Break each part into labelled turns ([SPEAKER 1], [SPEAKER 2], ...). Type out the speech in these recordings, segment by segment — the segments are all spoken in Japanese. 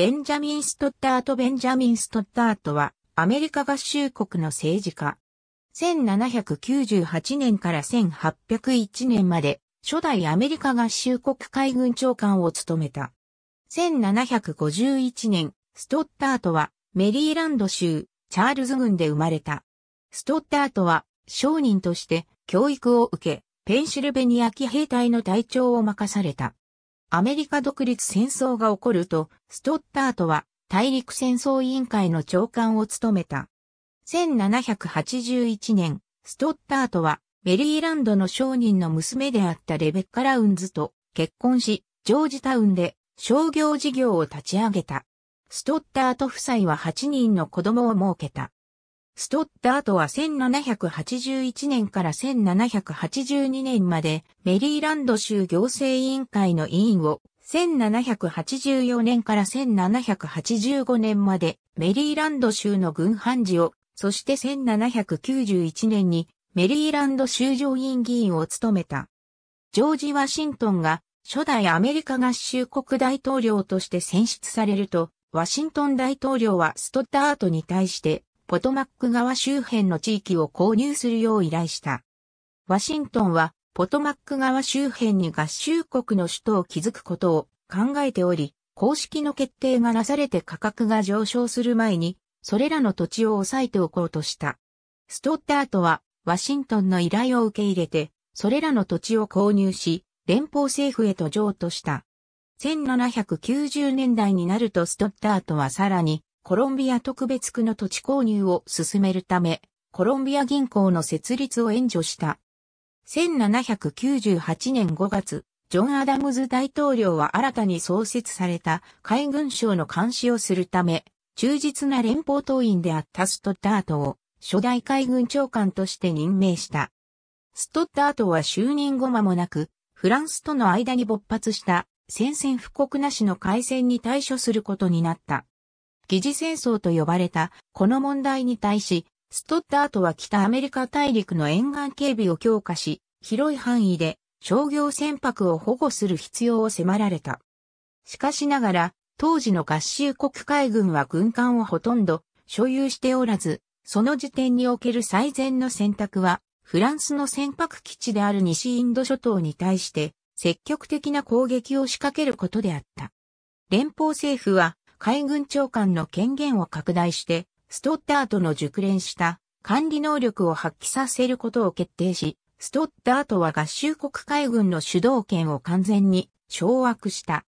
[SPEAKER 1] ベンジャミン・ストッタート・ベンジャミン・ストッタートは、アメリカ合衆国の政治家。1798年から1801年まで、初代アメリカ合衆国海軍長官を務めた。1751年、ストッタートは、メリーランド州、チャールズ郡で生まれた。ストッタートは、商人として、教育を受け、ペンシルベニア騎兵隊の隊長を任された。アメリカ独立戦争が起こると、ストッタートは大陸戦争委員会の長官を務めた。1781年、ストッタートはメリーランドの商人の娘であったレベッカ・ラウンズと結婚し、ジョージタウンで商業事業を立ち上げた。ストッタート夫妻は8人の子供を設けた。ストッダートは1781年から1782年までメリーランド州行政委員会の委員を1784年から1785年までメリーランド州の軍判事を、そして1791年にメリーランド州上院議員を務めた。ジョージ・ワシントンが初代アメリカ合衆国大統領として選出されると、ワシントン大統領はストッダートに対してポトマック川周辺の地域を購入するよう依頼した。ワシントンは、ポトマック川周辺に合衆国の首都を築くことを考えており、公式の決定がなされて価格が上昇する前に、それらの土地を抑えておこうとした。ストッタートは、ワシントンの依頼を受け入れて、それらの土地を購入し、連邦政府へと譲渡した。1790年代になるとストッタートはさらに、コロンビア特別区の土地購入を進めるため、コロンビア銀行の設立を援助した。1798年5月、ジョン・アダムズ大統領は新たに創設された海軍省の監視をするため、忠実な連邦党員であったストッダートを初代海軍長官として任命した。ストッダートは就任後間もなく、フランスとの間に勃発した宣戦布告なしの海戦に対処することになった。疑似戦争と呼ばれた、この問題に対し、ストッダートは北アメリカ大陸の沿岸警備を強化し、広い範囲で商業船舶を保護する必要を迫られた。しかしながら、当時の合衆国海軍は軍艦をほとんど所有しておらず、その時点における最善の選択は、フランスの船舶基地である西インド諸島に対して、積極的な攻撃を仕掛けることであった。連邦政府は、海軍長官の権限を拡大して、ストッダートの熟練した管理能力を発揮させることを決定し、ストッダートは合衆国海軍の主導権を完全に掌握した。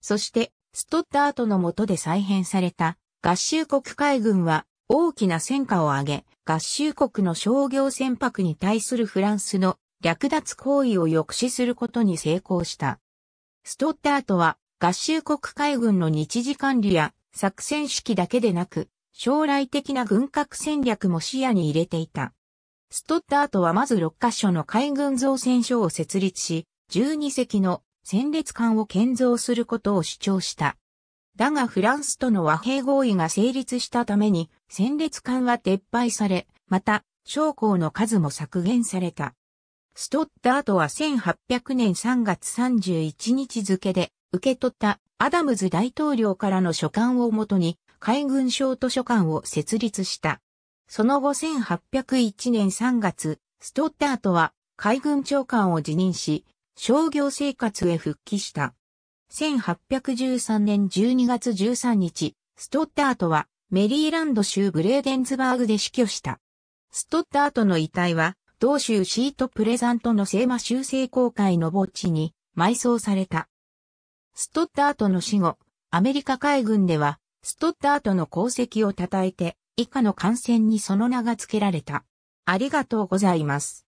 [SPEAKER 1] そして、ストッダートの下で再編された合衆国海軍は大きな戦果を上げ、合衆国の商業船舶に対するフランスの略奪行為を抑止することに成功した。ストッダートは合衆国海軍の日時管理や作戦指揮だけでなく、将来的な軍拡戦略も視野に入れていた。ストッダートはまず6カ所の海軍造船所を設立し、12隻の戦列艦を建造することを主張した。だがフランスとの和平合意が成立したために、戦列艦は撤廃され、また、将校の数も削減された。ストッダートは1800年3月31日付で、受け取ったアダムズ大統領からの書簡をもとに海軍省図書館を設立した。その後1801年3月、ストッタートは海軍長官を辞任し、商業生活へ復帰した。1813年12月13日、ストッタートはメリーランド州ブレーデンズバーグで死去した。ストッタートの遺体は、同州シートプレザントの聖馬修正公会の墓地に埋葬された。ストッダートの死後、アメリカ海軍では、ストッダートの功績を称えて、以下の艦船にその名が付けられた。ありがとうございます。